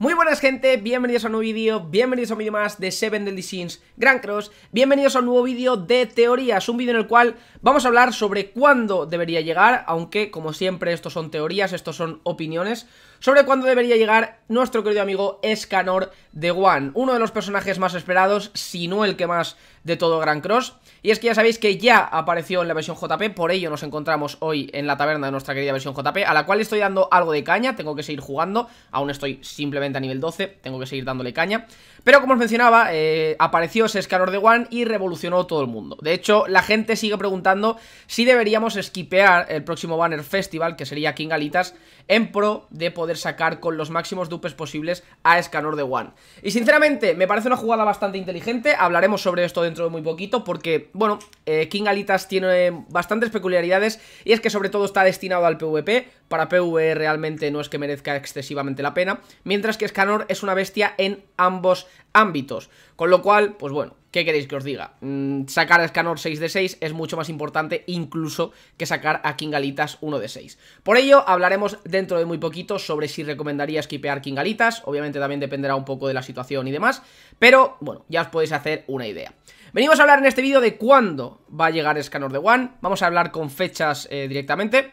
Muy buenas gente, bienvenidos a un nuevo vídeo, bienvenidos a un vídeo más de Seven Deadly Sins Grand Cross Bienvenidos a un nuevo vídeo de teorías, un vídeo en el cual vamos a hablar sobre cuándo debería llegar Aunque, como siempre, estos son teorías, estos son opiniones Sobre cuándo debería llegar nuestro querido amigo Escanor de One Uno de los personajes más esperados, si no el que más de todo Grand Cross y es que ya sabéis que ya apareció en la versión JP, por ello nos encontramos hoy en la taberna de nuestra querida versión JP, a la cual estoy dando algo de caña, tengo que seguir jugando, aún estoy simplemente a nivel 12, tengo que seguir dándole caña. Pero como os mencionaba, eh, apareció ese escalor de One y revolucionó todo el mundo. De hecho, la gente sigue preguntando si deberíamos esquipear el próximo Banner Festival, que sería King Galitas en pro de poder sacar con los máximos dupes posibles a Escanor de One. Y sinceramente, me parece una jugada bastante inteligente, hablaremos sobre esto dentro de muy poquito, porque bueno, eh, King Alitas tiene bastantes peculiaridades y es que sobre todo está destinado al PvP, para PvE realmente no es que merezca excesivamente la pena, mientras que Scanor es una bestia en ambos ámbitos, con lo cual, pues bueno, ¿Qué queréis que os diga? Mm, sacar a Escanor 6 de 6 es mucho más importante incluso que sacar a Kingalitas 1 de 6. Por ello, hablaremos dentro de muy poquito sobre si recomendaría skipear Kingalitas. Obviamente también dependerá un poco de la situación y demás. Pero, bueno, ya os podéis hacer una idea. Venimos a hablar en este vídeo de cuándo va a llegar Escanor de One. Vamos a hablar con fechas eh, directamente.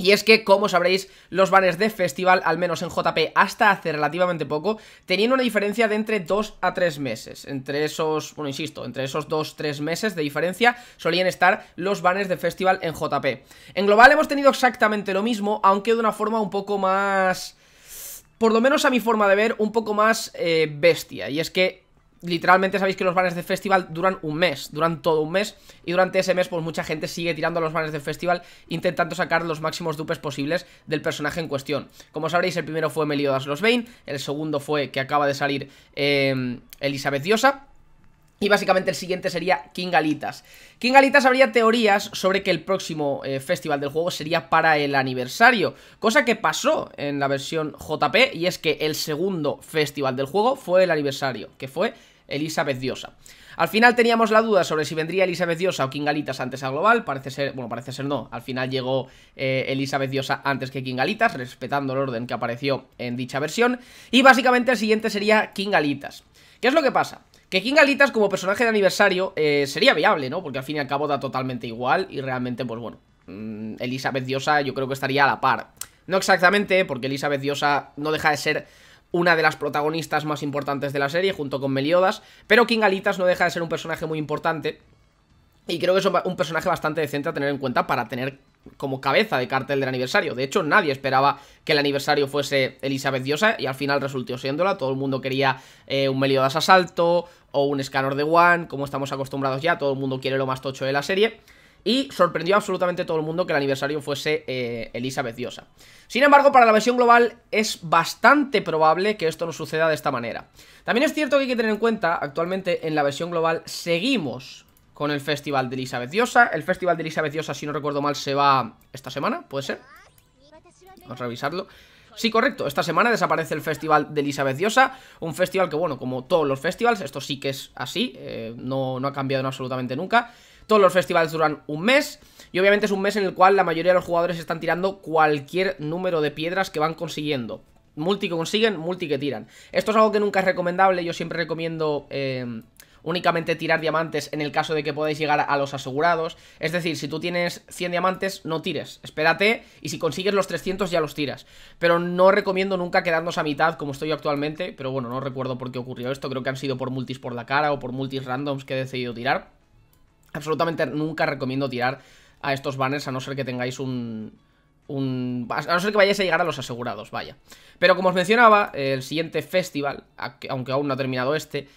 Y es que, como sabréis, los banners de festival, al menos en JP hasta hace relativamente poco, tenían una diferencia de entre 2 a 3 meses. Entre esos, bueno, insisto, entre esos 2-3 meses de diferencia solían estar los banners de festival en JP. En global hemos tenido exactamente lo mismo, aunque de una forma un poco más... Por lo menos a mi forma de ver, un poco más eh, bestia. Y es que literalmente sabéis que los banners de festival duran un mes, duran todo un mes y durante ese mes pues mucha gente sigue tirando los banners de festival intentando sacar los máximos dupes posibles del personaje en cuestión. Como sabréis el primero fue Meliodas los Bane, el segundo fue que acaba de salir em, Elizabeth Diosa y básicamente el siguiente sería King Galitas King Galitas habría teorías sobre que el próximo eh, festival del juego sería para el aniversario, cosa que pasó en la versión JP y es que el segundo festival del juego fue el aniversario, que fue Elizabeth Diosa. Al final teníamos la duda sobre si vendría Elizabeth Diosa o Kingalitas antes a Global, parece ser, bueno, parece ser no, al final llegó eh, Elizabeth Diosa antes que Kingalitas, respetando el orden que apareció en dicha versión, y básicamente el siguiente sería Kingalitas. ¿Qué es lo que pasa? Que Kingalitas como personaje de aniversario eh, sería viable, ¿no? Porque al fin y al cabo da totalmente igual y realmente, pues bueno, mm, Elizabeth Diosa yo creo que estaría a la par. No exactamente, porque Elizabeth Diosa no deja de ser una de las protagonistas más importantes de la serie, junto con Meliodas, pero King Alitas no deja de ser un personaje muy importante, y creo que es un personaje bastante decente a tener en cuenta para tener como cabeza de cartel del aniversario. De hecho, nadie esperaba que el aniversario fuese Elizabeth Diosa y al final resultó siéndola. Todo el mundo quería eh, un Meliodas Asalto o un Scanner de One, como estamos acostumbrados ya. Todo el mundo quiere lo más tocho de la serie y sorprendió absolutamente a todo el mundo que el aniversario fuese eh, Elizabeth Sin embargo, para la versión global es bastante probable que esto no suceda de esta manera. También es cierto que hay que tener en cuenta, actualmente en la versión global seguimos con el Festival de Elizabeth Diosa. El Festival de Elizabeth Diosa, si no recuerdo mal, se va esta semana, ¿puede ser? Vamos a revisarlo. Sí, correcto, esta semana desaparece el Festival de Elizabeth Diosa, un festival que, bueno, como todos los festivals, esto sí que es así, eh, no, no ha cambiado absolutamente nunca, todos los festivales duran un mes. Y obviamente es un mes en el cual la mayoría de los jugadores están tirando cualquier número de piedras que van consiguiendo. Multi que consiguen, multi que tiran. Esto es algo que nunca es recomendable. Yo siempre recomiendo eh, únicamente tirar diamantes en el caso de que podáis llegar a los asegurados. Es decir, si tú tienes 100 diamantes, no tires. Espérate y si consigues los 300 ya los tiras. Pero no recomiendo nunca quedarnos a mitad como estoy actualmente. Pero bueno, no recuerdo por qué ocurrió esto. Creo que han sido por multis por la cara o por multis randoms que he decidido tirar absolutamente nunca recomiendo tirar a estos banners a no ser que tengáis un... a no ser que vayáis a llegar a los asegurados, vaya. Pero como os mencionaba, el siguiente festival, aunque aún no ha terminado este,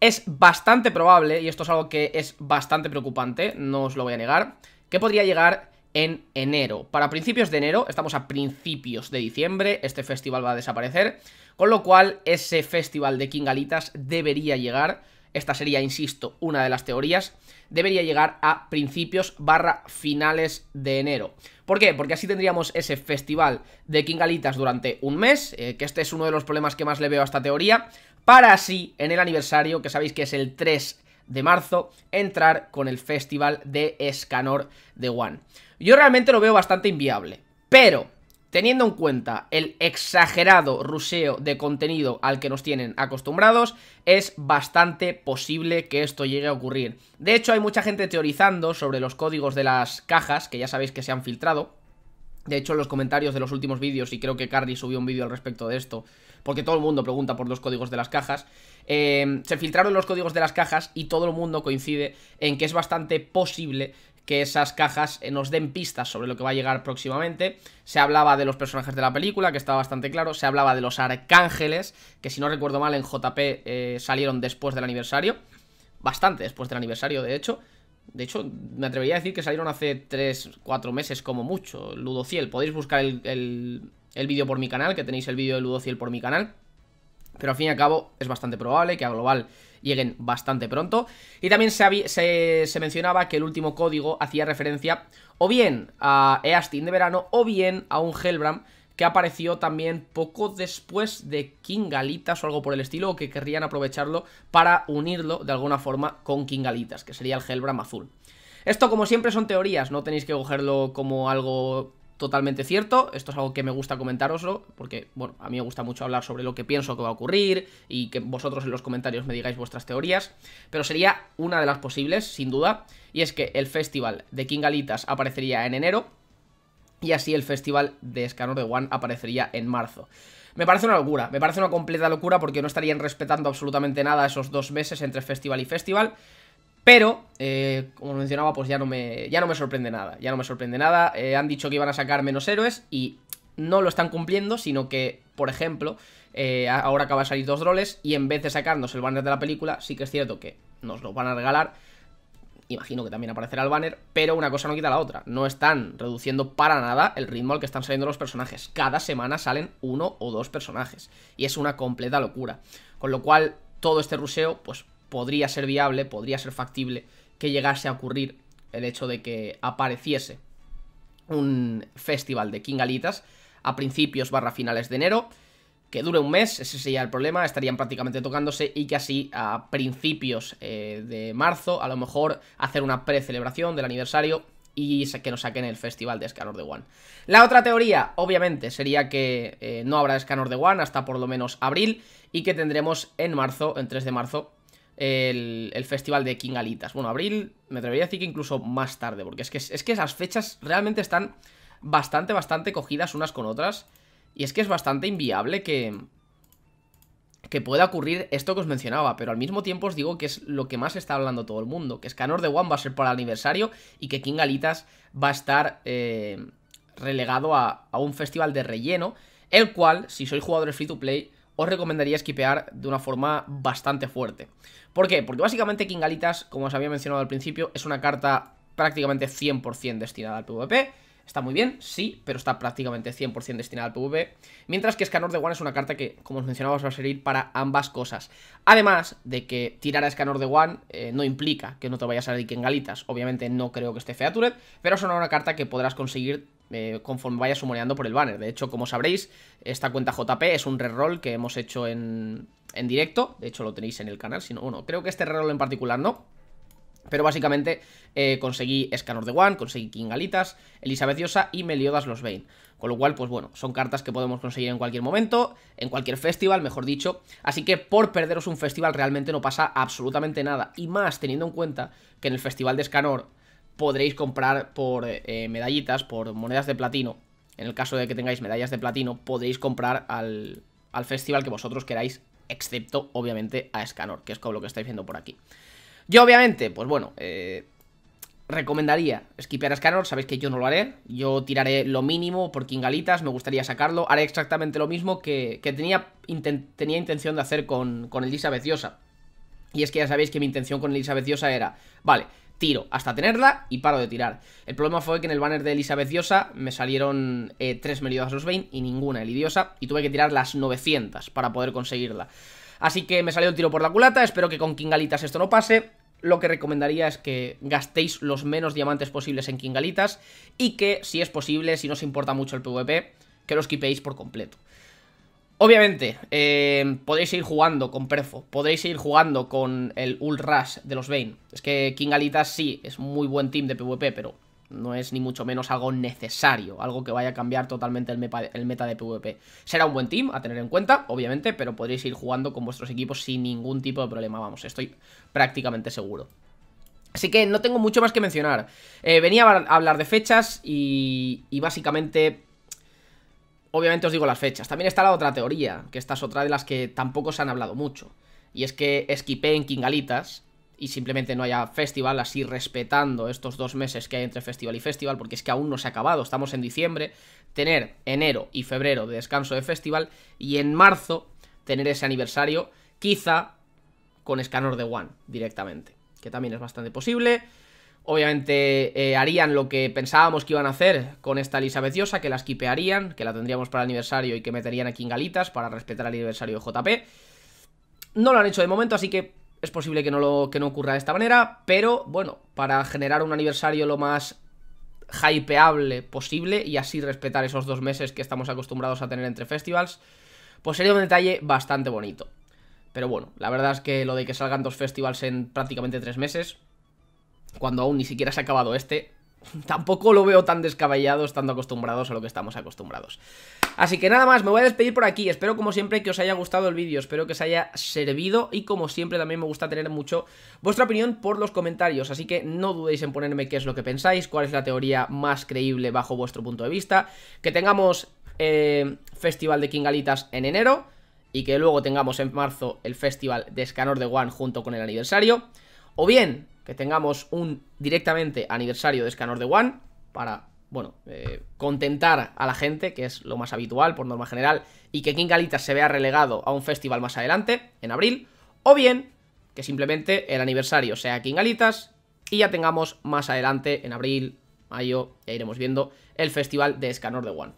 es bastante probable, y esto es algo que es bastante preocupante, no os lo voy a negar, que podría llegar en enero. Para principios de enero, estamos a principios de diciembre, este festival va a desaparecer, con lo cual ese festival de Kingalitas debería llegar esta sería, insisto, una de las teorías, debería llegar a principios barra finales de enero. ¿Por qué? Porque así tendríamos ese festival de Kingalitas durante un mes, eh, que este es uno de los problemas que más le veo a esta teoría, para así, en el aniversario, que sabéis que es el 3 de marzo, entrar con el festival de Escanor de One. Yo realmente lo veo bastante inviable, pero Teniendo en cuenta el exagerado ruseo de contenido al que nos tienen acostumbrados, es bastante posible que esto llegue a ocurrir. De hecho, hay mucha gente teorizando sobre los códigos de las cajas, que ya sabéis que se han filtrado. De hecho, en los comentarios de los últimos vídeos, y creo que Carly subió un vídeo al respecto de esto, porque todo el mundo pregunta por los códigos de las cajas, eh, se filtraron los códigos de las cajas y todo el mundo coincide en que es bastante posible que esas cajas eh, nos den pistas sobre lo que va a llegar próximamente. Se hablaba de los personajes de la película, que estaba bastante claro. Se hablaba de los arcángeles, que si no recuerdo mal en JP eh, salieron después del aniversario. Bastante después del aniversario, de hecho. De hecho, me atrevería a decir que salieron hace 3, 4 meses como mucho. Ludociel, podéis buscar el, el, el vídeo por mi canal, que tenéis el vídeo de Ludociel por mi canal. Pero al fin y al cabo es bastante probable que a Global lleguen bastante pronto. Y también se, se, mencionaba que el último código hacía referencia o bien a Eastin de verano o bien a un Helbram que apareció también poco después de Kingalitas o algo por el estilo, o que querrían aprovecharlo para unirlo de alguna forma con Kingalitas, que sería el Helbram azul. Esto, como siempre, son teorías, no tenéis que cogerlo como algo totalmente cierto. Esto es algo que me gusta comentaroslo, porque, a mí me gusta mucho hablar sobre lo que pienso que va a ocurrir y que vosotros en los comentarios me digáis vuestras teorías. Pero sería una de las posibles, sin duda, y es que el festival de Kingalitas aparecería en enero y así el festival de Escanor de One aparecería en marzo. Me parece una locura, me parece una completa locura porque no estarían respetando absolutamente nada esos dos meses entre festival y festival. Pero, eh, como mencionaba, pues ya no, me, ya no me sorprende nada. Ya no me sorprende nada. Eh, han dicho que iban a sacar menos héroes y no lo están cumpliendo, sino que, por ejemplo, eh, ahora acaba de salir dos roles y en vez de sacarnos el banner de la película, sí que es cierto que nos lo van a regalar. Imagino que también aparecerá el banner, pero una cosa no quita la otra. No están reduciendo para nada el ritmo al que están saliendo los personajes. Cada semana salen uno o dos personajes. Y es una completa locura. Con lo cual, todo este ruseo, pues podría ser viable, podría ser factible que llegase a ocurrir el hecho de que apareciese un festival de Kingalitas a principios barra finales de enero, que dure un mes, ese sería el problema, estarían prácticamente tocándose y que así a principios eh, de marzo a lo mejor hacer una pre-celebración del aniversario y que nos saquen el festival de Scanner de One. La otra teoría, obviamente, sería que eh, no habrá Scanner de One hasta por lo menos abril y que tendremos en marzo, en 3 de marzo, el, festival de Kingalitas. Bueno, abril, me atrevería a decir que incluso más tarde, porque es que, es que esas fechas realmente están bastante, bastante cogidas unas con otras. Y es que es bastante inviable que, que pueda ocurrir esto que os mencionaba, pero al mismo tiempo os digo que es lo que más está hablando todo el mundo, que Scanner de One va a ser para el aniversario y que King Alitas va a estar eh, relegado a, a, un festival de relleno, el cual, si jugador de free to play, os recomendaría esquipear de una forma bastante fuerte. ¿Por qué? Porque básicamente Kingalitas, como os había mencionado al principio, es una carta prácticamente 100% destinada al PvP Está muy bien, sí, pero está prácticamente 100% destinada al PvP. Mientras que Escanor de One es una carta que, como os os va a servir para ambas cosas. Además de que tirar a Escanor de One eh, no implica que no te vayas a salir en galitas. Obviamente no creo que esté Featured, pero es una carta que podrás conseguir eh, conforme vayas sumoneando por el banner. De hecho, como sabréis, esta cuenta JP es un reroll que hemos hecho en, directo. De hecho, lo tenéis en el canal, si no, bueno, creo que este reroll en particular no. Pero básicamente eh, conseguí Escanor de One, conseguí Kingalitas, Elizabeth Diosa y Meliodas los Bane. Con lo cual, pues bueno, son cartas que podemos conseguir en cualquier momento, en cualquier festival, mejor dicho. Así que por perderos un festival realmente no pasa absolutamente nada. Y más teniendo en cuenta que en el festival de Escanor podréis comprar por eh, medallitas, por monedas de platino. En el caso de que tengáis medallas de platino, podréis comprar al, festival que vosotros queráis, excepto obviamente a Escanor, que es como lo que estáis viendo por aquí. Yo obviamente, pues bueno, eh, recomendaría skipear a Scanor, sabéis que yo no lo haré, yo tiraré lo mínimo por Kingalitas, me gustaría sacarlo, haré exactamente lo mismo que, tenía, tenía, intención de hacer con, con Elizabeth Diosa. Y es que ya sabéis que mi intención con Elizabeth Diosa era, vale, tiro hasta tenerla y paro de tirar. El problema fue que en el banner de Elizabeth Diosa me salieron eh, tres Meliodas los Bane y ninguna Elidiosa y tuve que tirar las 900 para poder conseguirla. Así que me salió el tiro por la culata, espero que con Kingalitas esto no pase. Lo que recomendaría es que gastéis los menos diamantes posibles en Kingalitas y que, si es posible, si no os importa mucho el PvP, que los quipéis por completo. Obviamente, eh, podéis seguir jugando con Perfo, podéis seguir jugando con el Ul de los Vayne. Es que Kingalitas sí, es muy buen team de PvP, pero no es ni mucho menos algo necesario, algo que vaya a cambiar totalmente el, meta de PvP. Será un buen team a tener en cuenta, obviamente, pero podréis ir jugando con vuestros equipos sin ningún tipo de problema, vamos, estoy prácticamente seguro. Así que no tengo mucho más que mencionar. Eh, venía a hablar de fechas y, y básicamente obviamente os digo las fechas. También está la otra teoría, que esta es otra de las que tampoco se han hablado mucho. Y es que esquipé en Kingalitas y simplemente no haya festival, así respetando estos dos meses que hay entre festival y festival, porque es que aún no se ha acabado, estamos en diciembre, tener enero y febrero de descanso de festival y en marzo tener ese aniversario, quizá con Scanner de One directamente, que también es bastante posible. Obviamente eh, harían lo que pensábamos que iban a hacer con esta Elizabeth que la esquipearían, que la tendríamos para el aniversario y que meterían aquí en galitas para respetar el aniversario de JP. No lo han hecho de momento, así que es posible que no, lo, que no ocurra de esta manera, pero bueno, para generar un aniversario lo más hypeable posible y así respetar esos dos meses que estamos acostumbrados a tener entre festivals, pues sería un detalle bastante bonito. Pero bueno, la verdad es que lo de que salgan dos festivals en prácticamente tres meses, cuando aún ni siquiera se ha acabado este, tampoco lo veo tan descabellado estando acostumbrados a lo que estamos acostumbrados. Así que nada más, me voy a despedir por aquí. Espero como siempre que os haya gustado el vídeo, espero que os haya servido y como siempre también me gusta tener mucho vuestra opinión por los comentarios, así que no dudéis en ponerme qué es lo que pensáis, cuál es la teoría más creíble bajo vuestro punto de vista, que tengamos eh, Festival de Kingalitas en enero y que luego tengamos en marzo el Festival de Scanor de One junto con el aniversario, o bien que tengamos un directamente aniversario de Scanner de One para, bueno, eh, contentar a la gente, que es lo más habitual por norma general, y que King se vea relegado a un festival más adelante, en abril, o bien que simplemente el aniversario sea King Galitas y ya tengamos más adelante, en abril, mayo, ya iremos viendo, el festival de Scanner de One.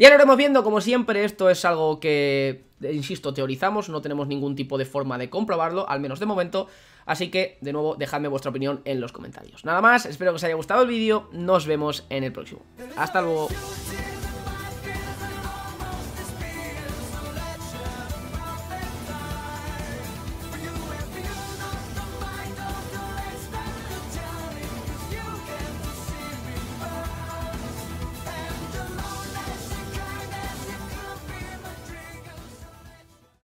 Ya lo iremos viendo, como siempre, esto es algo que, insisto, teorizamos, no tenemos ningún tipo de forma de comprobarlo, al menos de momento, así que, de nuevo, dejadme vuestra opinión en los comentarios. Nada más, espero que os haya gustado el vídeo, nos vemos en el próximo. ¡Hasta luego!